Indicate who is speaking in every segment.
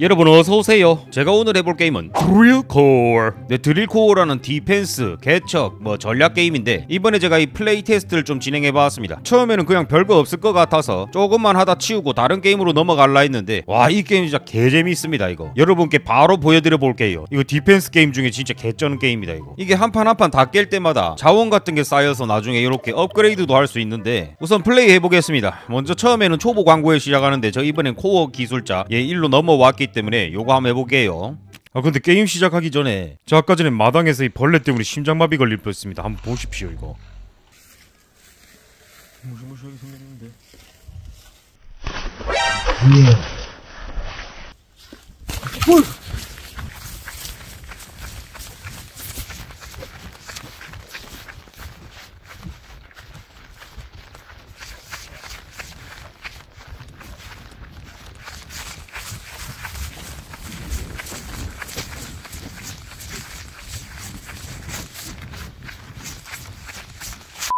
Speaker 1: 여러분 어서오세요 제가 오늘 해볼 게임은 드릴코어 네, 드릴코어라는 디펜스, 개척, 뭐 전략 게임인데 이번에 제가 이 플레이 테스트를 좀 진행해봤습니다 처음에는 그냥 별거 없을 것 같아서 조금만 하다 치우고 다른 게임으로 넘어갈라 했는데 와 이 게임 진짜 개재미있습니다 이거 여러분께 바로 보여드려 볼게요 이거 디펜스 게임 중에 진짜 개쩌는 게임이다 이거 이게 한 판 한 판 다 깰 때마다 자원 같은 게 쌓여서 나중에 이렇게 업그레이드도 할 수 있는데 우선 플레이 해보겠습니다 먼저 처음에는 초보 광고에 시작하는데 저 이번엔 코어 기술자 얘 예, 일로 넘어왔기 나기 때문에 요거 한번 해볼게요 아 근데 게임 시작하기 전에 저 아까 전에 마당에서 이 벌레 때문에 심장마비 걸릴 뻔했습니다 한번 보십시오 이거 무시무시하게 생겼는데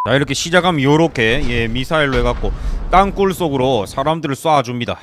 Speaker 1: 자 이렇게 시작하면 요렇게 예 미사일로 해갖고 땅굴 속으로 사람들을 쏴줍니다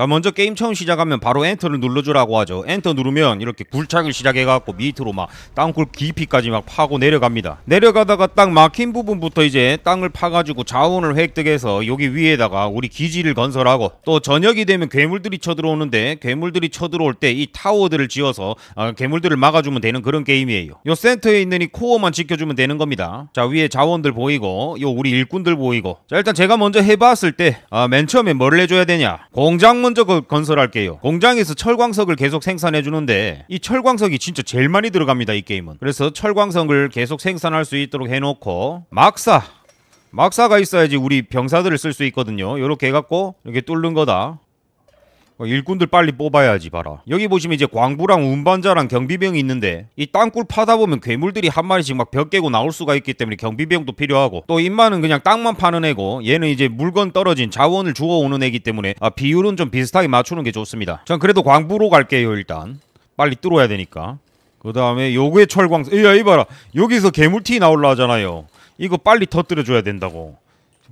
Speaker 1: 자 먼저 게임 처음 시작하면 바로 엔터를 눌러주라고 하죠 엔터 누르면 이렇게 굴착을 시작해갖고 밑으로 막 땅굴 깊이까지 막 파고 내려갑니다 내려가다가 딱 막힌 부분부터 이제 땅을 파가지고 자원을 획득해서 여기 위에다가 우리 기지를 건설하고 또 저녁이 되면 괴물들이 쳐들어오는데 괴물들이 쳐들어올 때 이 타워들을 지어서 어, 괴물들을 막아주면 되는 그런 게임이에요 요 센터에 있는 이 코어만 지켜주면 되는 겁니다 자 위에 자원들 보이고 요 우리 일꾼들 보이고 자 일단 제가 먼저 해봤을 때맨 아, 처음에 뭘 해줘야 되냐 공작물 먼저 그 건설할게요. 공장에서 철광석을 계속 생산해 주는데 이 철광석이 진짜 제일 많이 들어갑니다. 이 게임은. 그래서 철광석을 계속 생산할 수 있도록 해놓고 막사 막사가 있어야지 우리 병사들을 쓸 수 있거든요. 이렇게 해갖고 이렇게 뚫는 거다. 어, 일꾼들 빨리 뽑아야지 봐라. 여기 보시면 이제 광부랑 운반자랑 경비병이 있는데 이 땅굴 파다 보면 괴물들이 한 마리씩 막 벽 깨고 나올 수가 있기 때문에 경비병도 필요하고 또 인마는 그냥 땅만 파는 애고 얘는 이제 물건 떨어진 자원을 주워오는 애기 때문에 아, 비율은 좀 비슷하게 맞추는 게 좋습니다. 전 그래도 광부로 갈게요 일단. 빨리 뚫어야 되니까. 그 다음에 요괴 철광... 야 이봐라 여기서 괴물티 나올라 하잖아요. 이거 빨리 터뜨려줘야 된다고.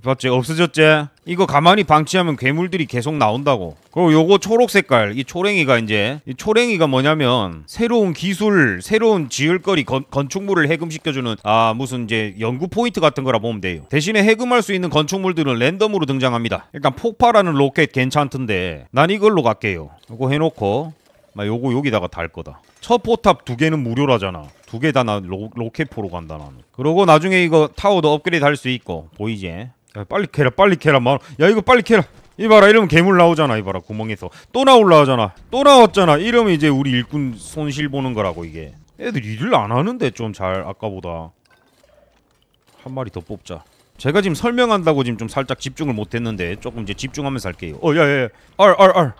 Speaker 1: 봤지? 없어졌지? 이거 가만히 방치하면 괴물들이 계속 나온다고 그리고 요거 초록 색깔 이 초랭이가 이제 이 초랭이가 뭐냐면 새로운 기술 새로운 지을거리 건, 건축물을 해금시켜주는 아 무슨 이제 연구 포인트 같은 거라 보면 돼요 대신에 해금할 수 있는 건축물들은 랜덤으로 등장합니다 일단 폭발하는 로켓 괜찮던데 난 이걸로 갈게요 요거 해놓고 막 요거 여기다가 달 거다 첫 포탑 두 개는 무료라잖아 두 개 다 나 로켓포로 간다 나는 그러고 나중에 이거 타워도 업그레이드 할 수 있고 보이지? 야, 빨리 캐라 빨리 캐라 마. 야 이거 빨리 캐라 이봐라 이러면 괴물 나오잖아 이봐라 구멍에서 또 나올라잖아 또 나왔잖아 이러면 이제 우리 일꾼 손실 보는 거라고 이게 애들 일을 안 하는데 좀 잘 아까보다 한 마리 더 뽑자 제가 지금 설명한다고 지금 좀 살짝 집중을 못했는데 조금 이제 집중하면서 할게요 어 야야야 알알알 알, R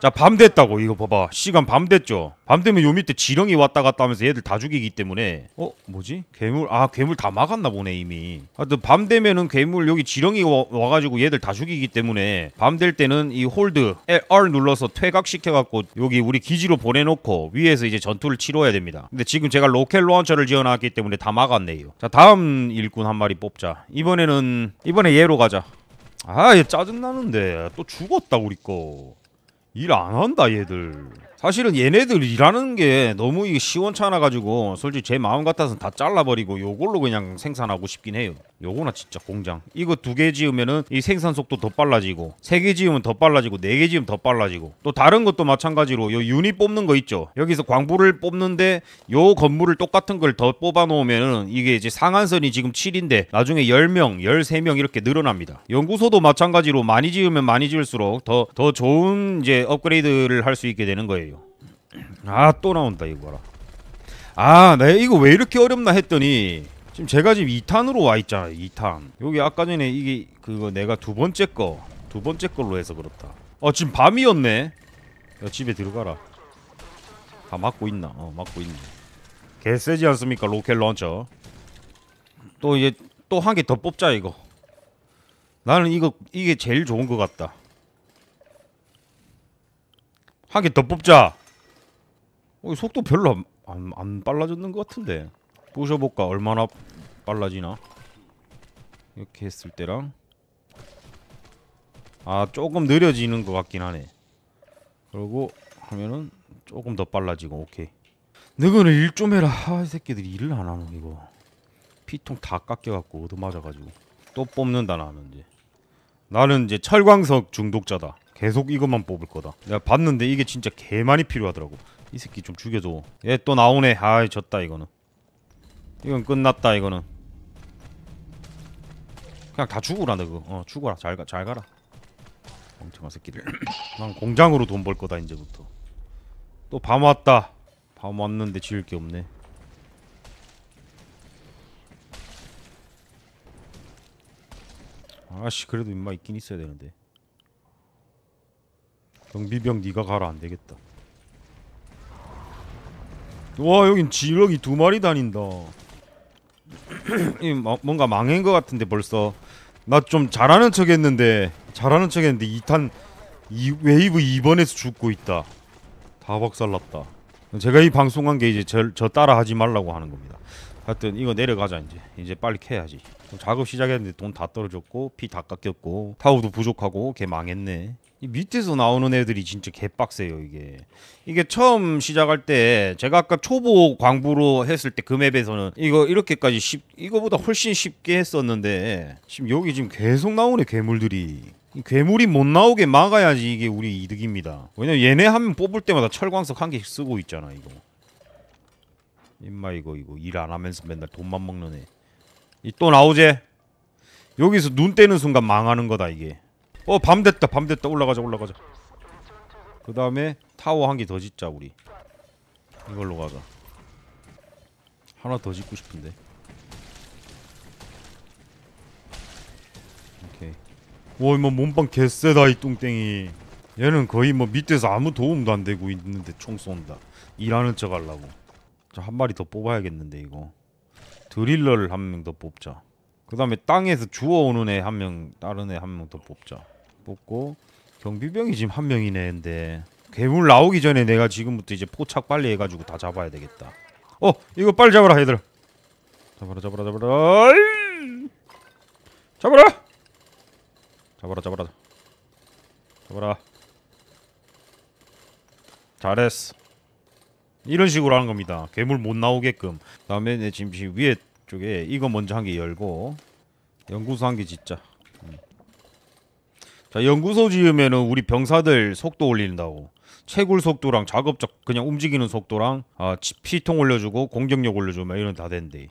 Speaker 1: 자밤 됐다고 이거 봐봐 시간 밤 됐죠 밤 되면 요 밑에 지렁이 왔다 갔다 하면서 얘들 다 죽이기 때문에 어 뭐지 괴물 아 괴물 다 막았나 보네 이미 하여튼 밤 되면은 괴물 여기 지렁이 와, 가지고 얘들 다 죽이기 때문에 밤 될 때는 이 홀드 LR 눌러서 퇴각시켜갖고 여기 우리 기지로 보내놓고 위에서 이제 전투를 치러야 됩니다 근데 지금 제가 로켓 런처를 지어놨기 때문에 다 막았네요 자 다음 일꾼 한 마리 뽑자 이번에는 이번에 얘로 가자 아 얘 짜증나는데 또 죽었다 우리 거 일안 한다 얘들 사실은 얘네들 일하는 게 너무 시원찮아 가지고 솔직히 제 마음 같아서는 다 잘라버리고 요걸로 그냥 생산하고 싶긴 해요 요거나 진짜 공장 이거 두 개 지으면은 이 생산 속도 더 빨라지고 세 개 지으면 더 빨라지고 네 개 지으면 더 빨라지고 또 다른 것도 마찬가지로 요 유닛 뽑는 거 있죠 여기서 광부를 뽑는데 요 건물을 똑같은 걸 더 뽑아 놓으면은 이게 이제 상한선이 지금 7인데 나중에 10명 13명 이렇게 늘어납니다 연구소도 마찬가지로 많이 지으면 많이 지을수록 더 더 좋은 이제 업그레이드를 할 수 있게 되는 거예요 이거 아또 나온다 이거 봐라 아내 이거 왜 이렇게 어렵나 했더니 지금 제가 지금 2탄으로 와있잖아 2탄 여기 아까 전에 이게 그거 내가 두 번째 거 두 번째 걸로 해서 그렇다 어 지금 밤이었네 야 집에 들어가라 다 막고 있나 어 막고 있네 개세지 않습니까 로켓 런처 또 이제 또한 개 더 뽑자 이거 나는 이거 이게 제일 좋은 것 같다 하개더 뽑자 어, 속도 별로 안, 안, 빨라졌는 것 같은데 부셔볼까 얼마나 빨라지나 이렇게 했을 때랑 아 조금 느려지는 것 같긴 하네 그러고 하면은 조금 더 빨라지고 오케이 너거는 일 좀 해라 아, 이 새끼들이 일을 안 하노 이거 피통 다 깎여갖고 얻어맞아가지고 또 뽑는다 나는 이제 나는 이제 철광석 중독자다 계속 이것만 뽑을 거다 내가 봤는데 이게 진짜 개 많이 필요하더라고 이 새끼 좀 죽여줘 얘 또 나오네 아이 졌다 이거는 이건 끝났다 이거는 그냥 다 죽으라 내그거어 죽어라 잘, 가, 잘 가라 멍청한 새끼들 난 공장으로 돈 벌 거다 이제부터 또 밤 왔다 밤 왔는데 지을 게 없네 아씨 그래도 인마 있긴 있어야 되는데 경비병 네가 가라 안되겠다 와 여긴 지렁이 두 마리 다닌다 이 뭐, 뭔가 망한 것 같은데 벌써 나 좀 잘하는 척 했는데 잘하는 척 했는데 이탄이 웨이브 2번에서 죽고 있다 다 박살났다 제가 이 방송한 게 이제 저, 저 따라 하지 말라고 하는 겁니다 하여튼 이거 내려가자 이제 이제 빨리 캐야지 작업 시작했는데 돈 다 떨어졌고 피 다 깎였고 타우도 부족하고 개 망했네 이 밑에서 나오는 애들이 진짜 개빡세요 이게 이게 처음 시작할 때 제가 아까 초보 광부로 했을 때 금앱에서는 그 이거 이렇게까지 쉽 이거보다 훨씬 쉽게 했었는데 지금 여기 지금 계속 나오네 괴물들이 괴물이 못 나오게 막아야지 이게 우리 이득입니다 왜냐면 얘네 한면 뽑을 때마다 철광석 한 개씩 쓰고 있잖아 이거 임마 이거 이거 일 안 하면서 맨날 돈만 먹는 애또 나오제 여기서 눈 떼는 순간 망하는 거다 이게 어밤 됐다 밤 됐다 올라가자 올라가자 그 다음에 타워 한 개 더 짓자 우리 이걸로 가자 하나 더 짓고 싶은데 오케이 와 이만 뭐, 몸빵 개쎄다 이 뚱땡이 얘는 거의 뭐 밑에서 아무 도움도 안 되고 있는데 총 쏜다 일하는 척 하려고 저 한 마리 더 뽑아야겠는데 이거 드릴러를 한 명 더 뽑자 그 다음에 땅에서 주워오는 애 한 명 다른 애 한 명 더 뽑자 뽑고 경비병이 지금 한 명이네 근데 괴물 나오기 전에 내가 지금부터 이제 포착 빨리 해가지고 다 잡아야 되겠다 어! 이거 빨리 잡아라 얘들 잡아라 잡아라 잡아라 잡아라 잡아라 잡아라 잡아라 잘했어 이런 식으로 하는 겁니다 괴물 못 나오게끔 그 다음에 내 지금 위에 쪽에 이거 먼저 한 개 열고 연구소 한 개 짓자 자 연구소 지으면은 우리 병사들 속도 올린다고 채굴 속도랑 작업적 그냥 움직이는 속도랑 아 피통 올려주고 공격력 올려주면 이런 다 된대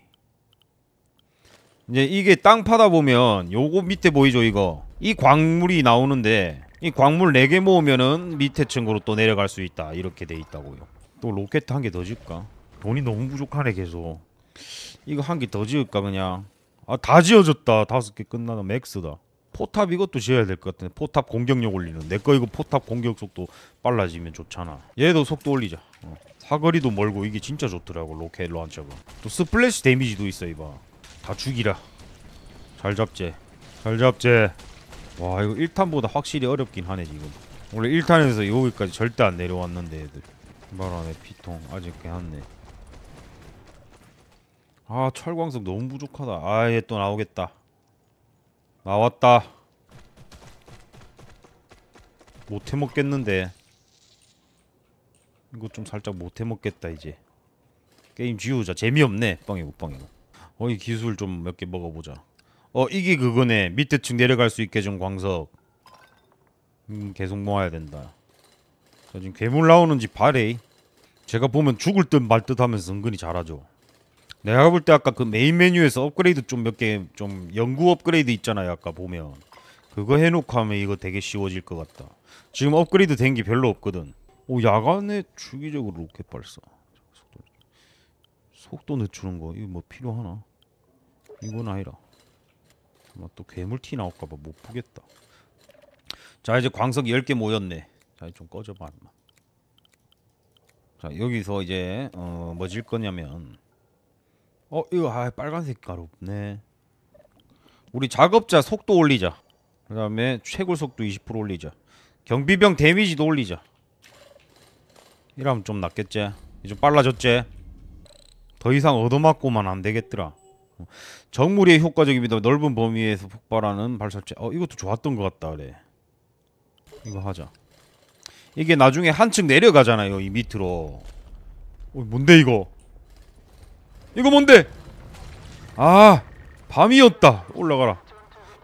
Speaker 1: 이제 이게 땅 파다 보면 요거 밑에 보이죠 이거 이 광물이 나오는데 이 광물 4개 모으면은 밑에 층으로 또 내려갈 수 있다 이렇게 돼 있다고요 또 로켓 한 개더 지을까? 돈이 너무 부족하네 계속 이거 한 개 더 지을까 그냥 아 다 지어졌다 다섯 개끝나는 맥스다 포탑 이것도 지어야 될 것 같은데 포탑 공격력 올리는 내 거 이거 포탑 공격 속도 빨라지면 좋잖아 얘도 속도 올리자 어. 사거리도 멀고 이게 진짜 좋더라고 로켓 런처가 또 스플래시 데미지도 있어 이봐 다 죽이라 잘 잡제 잘 잡제 와 이거 1탄보다 확실히 어렵긴 하네 지금 원래 1탄에서 여기까지 절대 안 내려왔는데 애들 말안에 피통 아직 괜찮네 아 철광석 너무 부족하다 아 얘 또 나오겠다 나왔다 못해먹겠는데 이거 좀 살짝 못해먹겠다 이제 게임 지우자 재미없네 빵이고빵이고 어이 기술 좀 몇 개 먹어보자 어 이게 그거네 밑에 층 내려갈 수 있게 좀 광석 음 계속 모아야 된다 자 지금 괴물 나오는지 봐래 제가 보면 죽을 듯 말듯 하면서 은근히 잘하죠 내가 볼 때 아까 그 메인 메뉴에서 업그레이드 좀 몇 개 좀 연구 업그레이드 있잖아요 아까 보면 그거 해놓고 하면 이거 되게 쉬워질 것 같다 지금 업그레이드 된 게 별로 없거든 오 야간에 주기적으로 로켓 발사 속도, 속도 늦추는 거 이거 뭐 필요하나 이건 아니라 아마 또 괴물티 나올까봐 못 보겠다 자 이제 광석 10개 모였네 자좀 꺼져봐 자 여기서 이제 어 뭐질 거냐면 어 이거 아 빨간색 가루 없네 우리 작업자 속도 올리자 그 다음에 채굴 속도 20% 올리자 경비병 데미지도 올리자 이러면 좀 낫겠지 이제 빨라졌지 더 이상 얻어맞고만 안되겠더라 정물이 효과적입니다 넓은 범위에서 폭발하는 발사체 어 이것도 좋았던 것 같다 그래 이거 하자 이게 나중에 한층 내려가잖아요 이 밑으로 어 뭔데 이거 이거 뭔데? 아 밤이었다 올라가라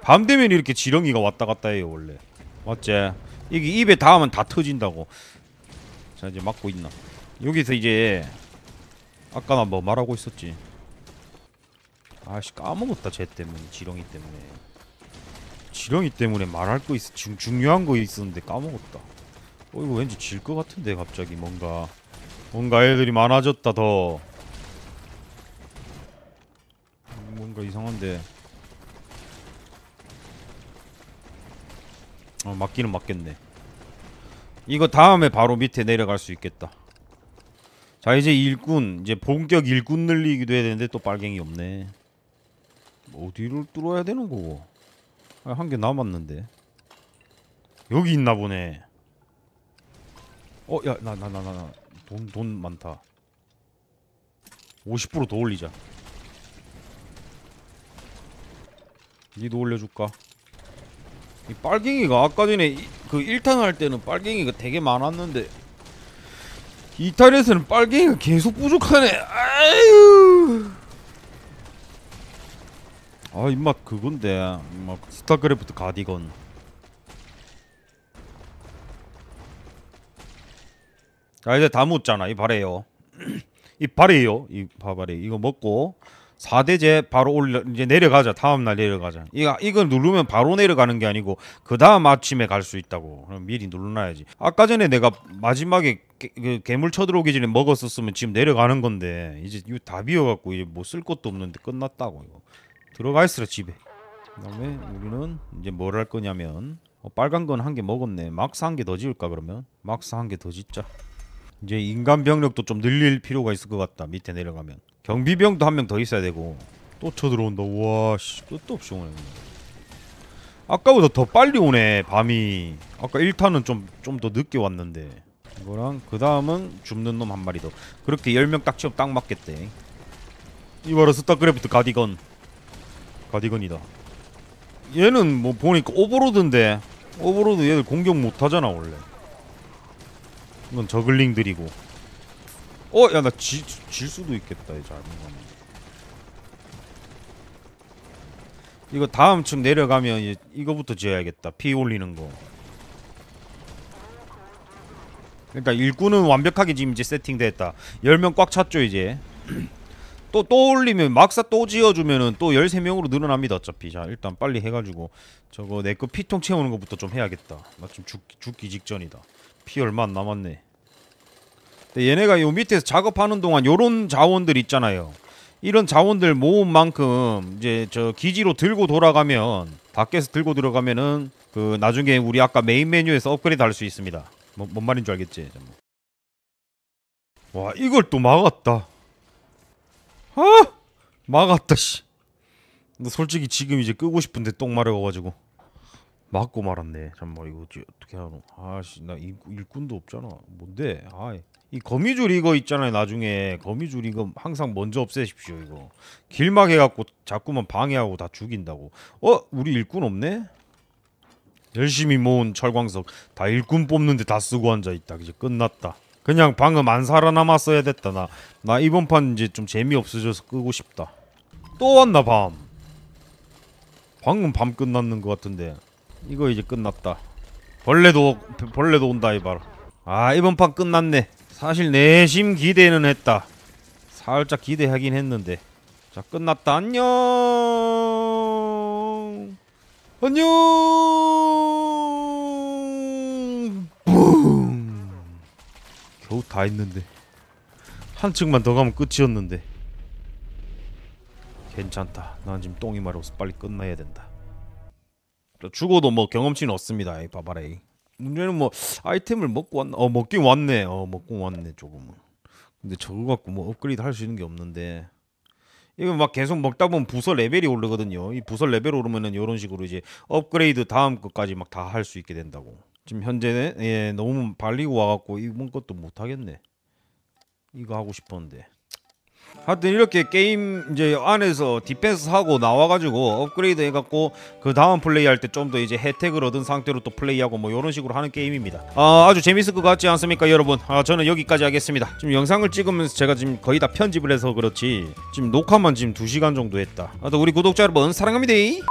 Speaker 1: 밤 되면 이렇게 지렁이가 왔다 갔다 해요 원래 맞제 이게 입에 닿으면 다 터진다고 자 이제 막고 있나 여기서 이제 아까 나뭐 말하고 있었지 아씨 까먹었다 쟤 때문에 지렁이 때문에 지렁이 때문에 말할 거 있어 지금 중요한 거 있었는데 까먹었다 어 이거 왠지 질거 같은데 갑자기 뭔가 뭔가 애들이 많아졌다 더 뭔가 이상한데 어 맞기는 맞겠네 이거 다음에 바로 밑에 내려갈 수 있겠다 자 이제 일꾼 이제 본격 일꾼 늘리기도 해야 되는데 또 빨갱이 없네 뭐 어디를 뚫어야 되는 거고 아, 한개 남았는데 여기 있나 보네 어 야 나 나 나 나 돈 돈 많다 50%더 올리자 니도 올려줄까? 이 빨갱이가 아까 전에 그 1탄 할 때는 빨갱이가 되게 많았는데 2탄에서는 빨갱이가 계속 부족하네 아유 아 입맛 그건데 막 뭐, 스타크래프트 가디건 자 아, 이제 다 묻잖아 이 바래요 이 바래요 이 바바래 이거 먹고 4대제 바로 올려 이제 내려가자 다음 날 내려가자 이거 이걸 누르면 바로 내려가는 게 아니고 그 다음 아침에 갈 수 있다고 그럼 미리 눌러놔야지 아까 전에 내가 마지막에 개, 그 괴물 쳐들어오기 전에 먹었었으면 지금 내려가는 건데 이제 이거 다 비어갖고 이제 뭐쓸 것도 없는데 끝났다고 이거 들어가 있으라 집에 그 다음에 우리는 이제 뭘 할 거냐면 어, 빨간 건 한 개 먹었네 막사 한개더 지을까 그러면 막사 한개 더 짓자 이제 인간 병력도 좀 늘릴 필요가 있을 것 같다. 밑에 내려가면 경비병도 한 명 더 있어야 되고 또 쳐들어온다. 와씨 끝도 없이 오네. 아까보다 더 빨리 오네 밤이. 아까 1탄은 좀좀 더 늦게 왔는데 이거랑 그 다음은 죽는놈 한 마리 더. 그렇게 10명 딱 치면 딱 맞겠대. 이봐라 스타크래프트 가디건. 가디건이다. 얘는 뭐 보니까 오버로드인데 오버로드 얘들 공격 못하잖아 원래. 이건 저글링들이고 어! 야 나 질 수도 있겠다 이제 아닌거 이거 다음 층 내려가면 이, 이거부터 지어야겠다 피 올리는 거 그러니까 일꾼은 완벽하게 지금 이제 세팅됐다 10명 꽉 찼죠 이제 또, 또 올리면 막사 또 지어주면은 또 13명으로 늘어납니다 어차피 자 일단 빨리 해가지고 저거 내 거 피통 채우는 것부터 좀 해야겠다 나 좀죽 죽기 직전이다 피 얼마 안 남았네 근데 얘네가 요 밑에서 작업하는 동안 요런 자원들 있잖아요 이런 자원들 모은 만큼 이제 저 기지로 들고 돌아가면 밖에서 들고 들어가면은 그 나중에 우리 아까 메인 메뉴에서 업그레이드 할 수 있습니다 뭐, 뭔 말인 줄 알겠지 뭐. 와 이걸 또 막았다 아 막았다 씨근 데 솔직히 지금 이제 끄고 싶은데 똥 마려워가지고 맞고 말았네. 잠만 이거 어떻게 하노? 아씨 나 일, 일꾼도 없잖아. 뭔데? 아이 거미줄 이거 있잖아요. 나중에 거미줄 이거 항상 먼저 없애십시오. 이거 길막 해갖고 자꾸만 방해하고 다 죽인다고. 어 우리 일꾼 없네? 열심히 모은 철광석 다 일꾼 뽑는데 다 쓰고 앉아 있다. 이제 끝났다. 그냥 방금 안 살아남았어야 됐다. 나나 이번 판 이제 좀 재미 없어져서 끄고 싶다. 또 왔나 밤. 방금 밤 끝났는 것 같은데. 이거 이제 끝났다 벌레도 벌레도 온다 이봐라 아 이번 판 끝났네 사실 내심 기대는 했다 살짝 기대하긴 했는데 자 끝났다 안녕 안녕 뿡 겨우 다 했는데 한 층만 더 가면 끝이었는데 괜찮다 난 지금 똥이 마려워서 빨리 끝나야 된다 죽어도 뭐 경험치는 없습니다. 이 바바레이. 문제는 뭐 아이템을 먹고 왔나? 어 먹긴 왔네. 어 먹고 왔네 조금은. 근데 저거 갖고 뭐 업그레이드 할 수 있는 게 없는데 이거 막 계속 먹다 보면 부서 레벨이 오르거든요. 이 부서 레벨 오르면은 이런 식으로 이제 업그레이드 다음 것까지 막 다 할 수 있게 된다고. 지금 현재는 예, 너무 발리고 와갖고 이번 것도 못 하겠네. 이거 하고 싶었는데. 하여튼 이렇게 게임 이제 안에서 디펜스 하고 나와가지고 업그레이드 해갖고 그 다음 플레이할 때 좀 더 이제 혜택을 얻은 상태로 또 플레이하고 뭐 이런 식으로 하는 게임입니다. 아, 아주 재밌을 것 같지 않습니까 여러분? 아, 저는 여기까지 하겠습니다. 지금 영상을 찍으면서 제가 지금 거의 다 편집을 해서 그렇지 지금 녹화만 지금 2시간 정도 했다. 하여튼 아, 우리 구독자 여러분 사랑합니다.